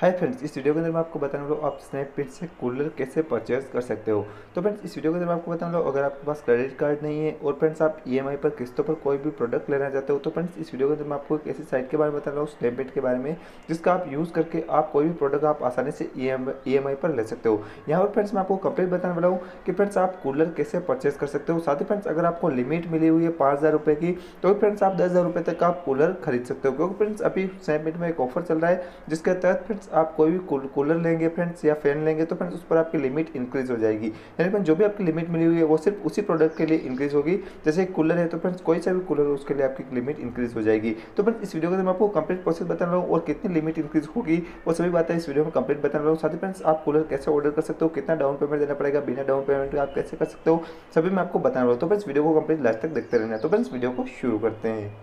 hi friends इस video के अंदर मैं आपको बताने वाला हूँ आप स्नैपडील से कूलर कैसे परचेज कर सकते हो तो फ्रेंड्स इस वीडियो के अंदर मैं आपको बताने वाला अगर आपके पास क्रेडिट कार्ड नहीं है और फ्रेंड्स आप ईएमआई e पर किस्तों पर कोई भी प्रोडक्ट लेना चाहते हो तो फ्रेंड्स इस वीडियो के अंदर मैं आपको एक ऐसी साइट के बारे में बता रहा हूँ स्नैपडील के बारे में जिसका आप यूज़ करके आप कोई भी प्रोडक्ट आप आसानी से ई e e पर ले सकते हो यहाँ पर फ्रेंड्स मैं आपको कंप्लीट बताने वाला हूँ कि फ्रेंड्स आप कूलर कैसे परचेज कर सकते हो साथ ही फ्रेंड्स अगर आपको लिमिट मिली हुई है पाँच हज़ार रुपये की तो फ्रेंड्स आप दस हज़ार रुपये तक आप कूलर खरीद सकते हो क्योंकि फ्रेंड्स अभी स्नैपडील में एक ऑफर चल रहा है जिसके तहत फ्रेंड्स आप कोई भी कूलर लेंगे फ्रेंड्स या फैन लेंगे तो फ्रेंड्स उस पर आपकी लिमिट इंक्रीज हो जाएगी यानी फ्रेंड जो भी आपकी लिमिट मिली हुई है वो सिर्फ उसी प्रोडक्ट के लिए इंक्रीज होगी जैसे कूलर है तो फ्रेंड्स कोई सा भी कूलर उसके लिए आपकी लिमिट इंक्रीज हो जाएगी तो फ्रेंड इस वीडियो के मैं आपको कंप्लीट प्रोसेस बता रहा हूँ और कितनी लिमिट इंक्रीज होगी वो सभी बातें इस वीडियो में कंप्लीट बता रहा हूँ साथ ही फ्रेंड्स आप कूलर कैसे ऑर्डर कर सकते हो कितना डाउन पेमेंट देना पड़ेगा बिना डाउन पेमेंट आप कैसे कर सकते हो सभी मैं आपको बता रहा हूँ तो फ्रेंड्स वीडियो को कंप्लीट लास्ट तक देखते रहना तो फ्रेंड्स वीडियो को शुरू करते हैं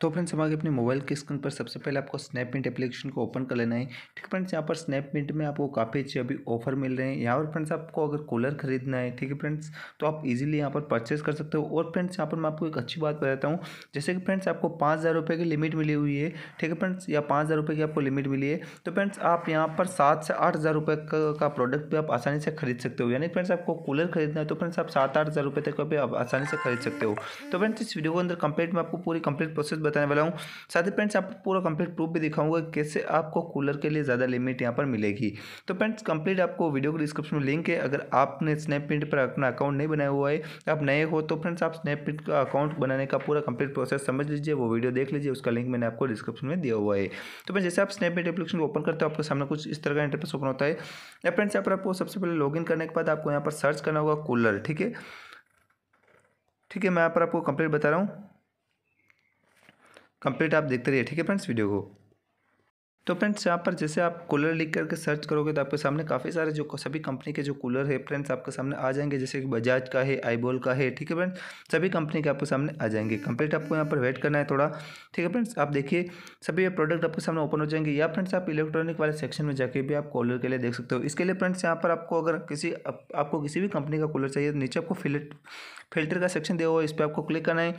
तो फ्रेंड्स हम आगे अपने मोबाइल की स्क्रीन पर सबसे पहले आपको स्नैपमीट एप्लीकेशन को ओपन कर लेना है ठीक है फ्रेंड्स यहाँ पर स्नैपमीट में आपको काफ़ी अच्छे अभी ऑफर मिल रहे हैं यहाँ पर फ्रेंड्स आपको अगर कूलर खरीदना है ठीक है फ्रेंड्स तो आप इजीली यहाँ पर परचेस कर सकते हो और फ्रेंड्स यहाँ पर मैं आपको एक अच्छी बात बताता हूँ जैसे कि फ्रेंड्स आपको पाँच हज़ार रुपये की लिमिट मिली हुई है ठीक है फ्रेंड्स या पाँच हज़ार रुपये की आपको लिमिट मिली है तो फ्रेंड्स आप यहाँ पर सात से आठ हज़ार रुपये का प्रोडक्ट भी आप आसानी से खरीद सकते हो यानी फ्रेंड्स आपको कूलर खरीदना है तो फ्रेंड्स आप सात आठ हज़ार रुपये तक भी आप आसानी से खरीद सकते हो तो फ्रेंड्स इस वीडियो के अंदर कंप्लीट में आपको पूरी कंप्लीट प्रोसेस बताने वाला हूँ साथ ही फ्रेंड्स आपको पूरा कंप्लीट प्रूफ भी दिखाऊंगा कैसे आपको कूलर के लिए ज़्यादा लिमिट यहाँ पर मिलेगी तो फ्रेंड्स कंप्लीट आपको वीडियो को डिस्क्रिप्शन में लिंक है अगर आपने स्नैपप्रिंट पर अपना अकाउंट नहीं बनाया हुआ है आप नए हो तो फ्रेंड्स आप स्नैपप्रिंट का अकाउंट बनाने का पूरा कंप्लीट प्रोसेस समझ लीजिए वो वीडियो देख लीजिए उसका लिंक मैंने आपको डिस्क्रिप्शन में दिया हुआ है तो मैं जैसे आप स्नैपप्रिंट एप्लीकेशन को ओपन करते हो आपके सामने कुछ इस तरह का इंटरफेस ओपन होता है या फ्रेंड्स यहाँ पर आपको सबसे पहले इन करने के बाद आपको यहाँ पर सर्च करना होगा कूलर ठीक है ठीक है मैं यहाँ पर आपको कंप्लीट बता रहा हूँ कंप्लीट आप देखते रहिए ठीक है फ्रेंड्स वीडियो को तो फ्रेंड्स यहाँ पर जैसे आप कूलर लिख करके सर्च करोगे तो आपके सामने काफ़ी सारे जो सभी कंपनी के जो कूलर है फ्रेंड्स आपके सामने आ जाएंगे जैसे कि बजाज का है आईबॉल का है ठीक है फ्रेंड्स सभी कंपनी के आपके सामने आ जाएंगे कंप्लीट आपको यहाँ पर वेट करना है थोड़ा ठीक है फ्रेंड्स आप देखिए सभी ये प्रोडक्ट आपके सामने ओपन हो जाएंगे या फ्रेंड्स आप इलेक्ट्रॉनिक वाले सेक्शन में जाके भी आप कूलर के लिए देख सकते हो इसके लिए फ्रेंड्स यहाँ पर आपको अगर किसी आपको किसी भी कंपनी का कूलर चाहिए तो नीचे आपको फिल्टर का सेक्शन दिया हुआ है इस पर आपको क्लिक करना है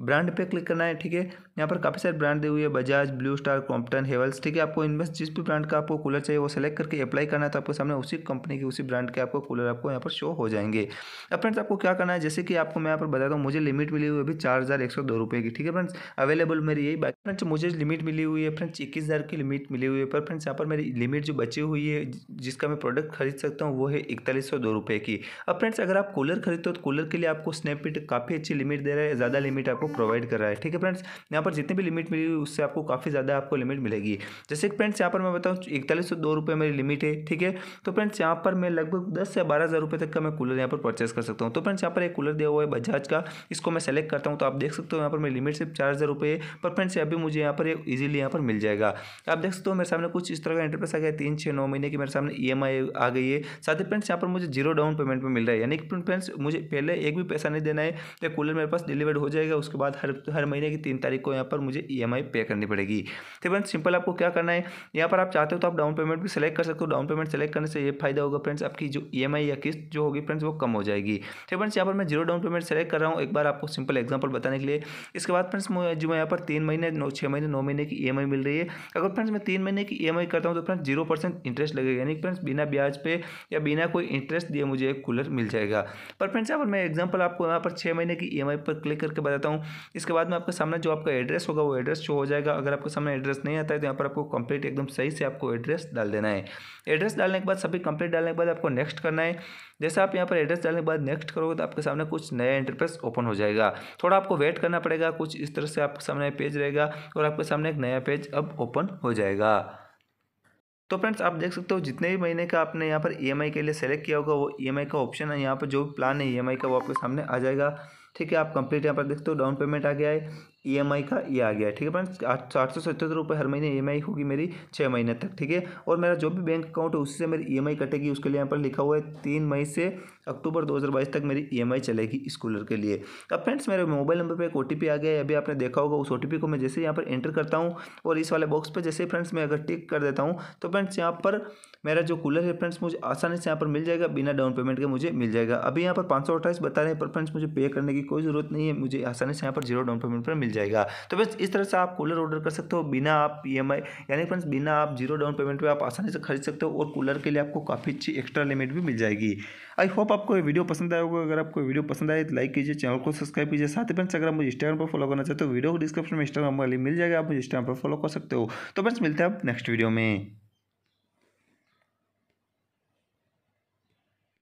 ब्रांड पे क्लिक करना है ठीक है यहाँ पर काफ़ी सारे ब्रांड दे हुए हैं Bajaj Blue Star Crompton Havells ठीक है आपको इनमें जिस भी ब्रांड का आपको कूलर चाहिए वो सेलेक्ट करके अप्लाई करना है तो आपके सामने उसी कंपनी के उसी ब्रांड के आपको कूलर आपको यहाँ पर शो हो जाएंगे अब फ्रेंड्स आपको क्या करना है जैसे कि आपको मैं यहाँ पर बता दूँ मुझे लिमिट मिली हुई अभी चार हज़ार एक सौ दो रुपये की ठीक है फ्रेंड्स अवेलेबल मेरी यही बात फ्रेंड्स मुझे लिमिट मिली हुई है फ्रेंड्स इक्कीस हज़ार की लिमिट मिली हुई है पर फ्रेंड्स यहाँ पर मेरी लिमिट जो बची हुई है जिसका मैं प्रोडक्ट खरीद सकता हूँ वो है इकतालीस सौ दो रुपये की अब फ्रेंड्स अगर आप कूलर खरीदते हो तो कूलर के लिए आपको स्नैपडीट काफ़ी अच्छी लिमिट दे रहा है ज़्यादा लिमिट आपको आपको प्रोवाइड कर रहा है ठीक है फ्रेंड्स यहाँ पर जितनी भी लिमिट मिली उससे आपको काफ़ी ज़्यादा आपको लिमिट मिलेगी जैसे फ्रेंड्स यहाँ पर मैं बताऊँ इकतालीस सौ दो रुपये मेरी लिमिट है ठीक है तो फ्रेंड्स यहाँ पर मैं लगभग दस से बारह हज़ार रुपये तक का मैं कूलर यहाँ पर परचेस कर सकता हूँ तो फ्रेंड्स यहाँ पर एक कूलर दिया हुआ है बजाज का इसको मैं सेलेक्ट करता हूँ तो आप देख सकते हो यहाँ पर मेरी लिमिट सिर्फ चार हज़ार रुपये पर फ्रेंड्स अभी मुझे यहाँ पर ईजिली यहाँ पर मिल जाएगा आप देख सकते हो मेरे सामने कुछ इस तरह का इंटरप्रेस आ गया तीन छः नौ महीने की मेरे सामने ई आ गई है साथ ही फ्रेंड्स यहाँ पर मुझे जीरो डाउन पेमेंट पर मिल रहा है यानी कि फ्रेंड्स मुझे पहले एक भी पैसा नहीं देना है तो कूलर मेरे पास डिलीवर्ड हो जाएगा उसके उसके बाद हर हर महीने की तीन तारीख को यहाँ पर मुझे ई e पे करनी पड़ेगी तो फ्रेंड्स सिंपल आपको क्या करना है यहाँ पर आप चाहते हो तो आप डाउन पेमेंट भी सिलेक्ट कर सकते हो डाउन पेमेंट सेलेक्ट करने से ये फायदा होगा फ्रेंड्स आपकी जो ई e या किस्त जो होगी फ्रेंड्स वो कम हो जाएगी तो फ्रेंड्स यहाँ पर मैं जीरो डाउन पेमेंट सेलेक्ट कर रहा हूँ एक बार आपको सिंपल एग्जाम्पल बताने के लिए इसके बाद फ्रेंड्स जो मैं यहाँ पर तीन महीने नौ छः महीने नौ महीने की ई e मिल रही है अगर फ्रेंड्स मैं तीन महीने की ई करता हूँ तो फ्रेंड्स जीरो इंटरेस्ट लगेगा यानी फ्रेंड्स बिना ब्याज पे या बिना कोई इंटरेस्ट दिए मुझे एक कूलर मिल जाएगा पर फ्रेंड्स यहाँ पर मैं एग्जाम्पल आपको यहाँ पर छः महीने की ई पर क्लिक करके बताता हूँ इसके बाद में आपके सामने जो आपका एड्रेस होगा वो एड्रेस शो हो जाएगा अगर आपके सामने एड्रेस नहीं आता है तो यहाँ पर आपको कंप्लीट एकदम सही से आपको एड्रेस डाल देना है एड्रेस डालने के बाद सभी कंप्लीट डालने के बाद आपको नेक्स्ट करना है जैसे आप यहाँ पर एड्रेस डालने के बाद नेक्स्ट करोगे तो आपके सामने कुछ नया इंटरफेस ओपन हो जाएगा थोड़ा आपको वेट करना पड़ेगा कुछ इस तरह से आपके सामने पेज रहेगा और आपके सामने एक नया पेज अब ओपन हो जाएगा तो फ्रेंड्स आप देख सकते हो जितने भी महीने का आपने यहाँ पर ईएमआई e के लिए सेलेक्ट किया होगा वो ईएमआई e का ऑप्शन है यहाँ पर जो प्लान है ईएमआई e का वो आपके सामने आ जाएगा ठीक है आप कंप्लीट यहाँ पर देखते हो डाउन पेमेंट आ गया है ईएमआई e का ये आ गया है ठीक है फ्रेंड्स आठ सौ सत्तर तो रुपये हर महीने ईएमआई e होगी मेरी छः महीने तक ठीक है और मेरा जो भी बैंक अकाउंट है उससे मेरी ईएमआई e कटेगी उसके लिए यहाँ पर लिखा हुआ है तीन मई से अक्टूबर 2022 तक मेरी ईएमआई चलेगी स्कूलर के लिए अब फ्रेंड्स मेरे मोबाइल नंबर पर एक ओ आ गया है अभी आपने देखा होगा उस ओ को मैं जैसे यहाँ पर एंटर करता हूँ और इस वाले बॉक्स पर जैसे फ्रेंड्स मैं अगर टिक कर देता हूँ तो फ्रेंड्स यहाँ पर मेरा जो कूलर है फ्रेंड्स मुझे आसानी से यहाँ पर मिल जाएगा बिना डाउन पेमेंट के मुझे मिल जाएगा अभी यहाँ पर पाँच बता रहे हैं पर फ्रेंड्स मुझे पे करने की कोई ज़रूरत नहीं है मुझे आसानी से यहाँ पर जीरो डाउन पेमेंट पर मिल जाएगा तो बस इस तरह से आप कूलर ऑर्डर कर सकते हो बिना आप ई यानी फ्रेंड्स बिना आप जीरो डाउन पेमेंट पर आप आसानी से खरीद सकते हो और कूलर के लिए आपको काफ़ी अच्छी एक्स्ट्रा लिमिट भी मिल जाएगी आई होप आपको ये वीडियो पसंद आया होगा अगर आपको वीडियो पसंद आए तो लाइक कीजिए चैनल को सब्सक्राइब कीजिए साथ ही फ्रेंड्स अगर आप मुझे इंस्टाग्राम पर फॉलो करना चाहते हो वीडियो को डिस्क्रिप्शन में इंस्टाग्राम वाली मिल जाएगा आप मुझे इंस्टाग्राम पर फॉलो कर सकते हो तो फ्रेंड्स मिलते हैं आप नेक्स्ट वीडियो में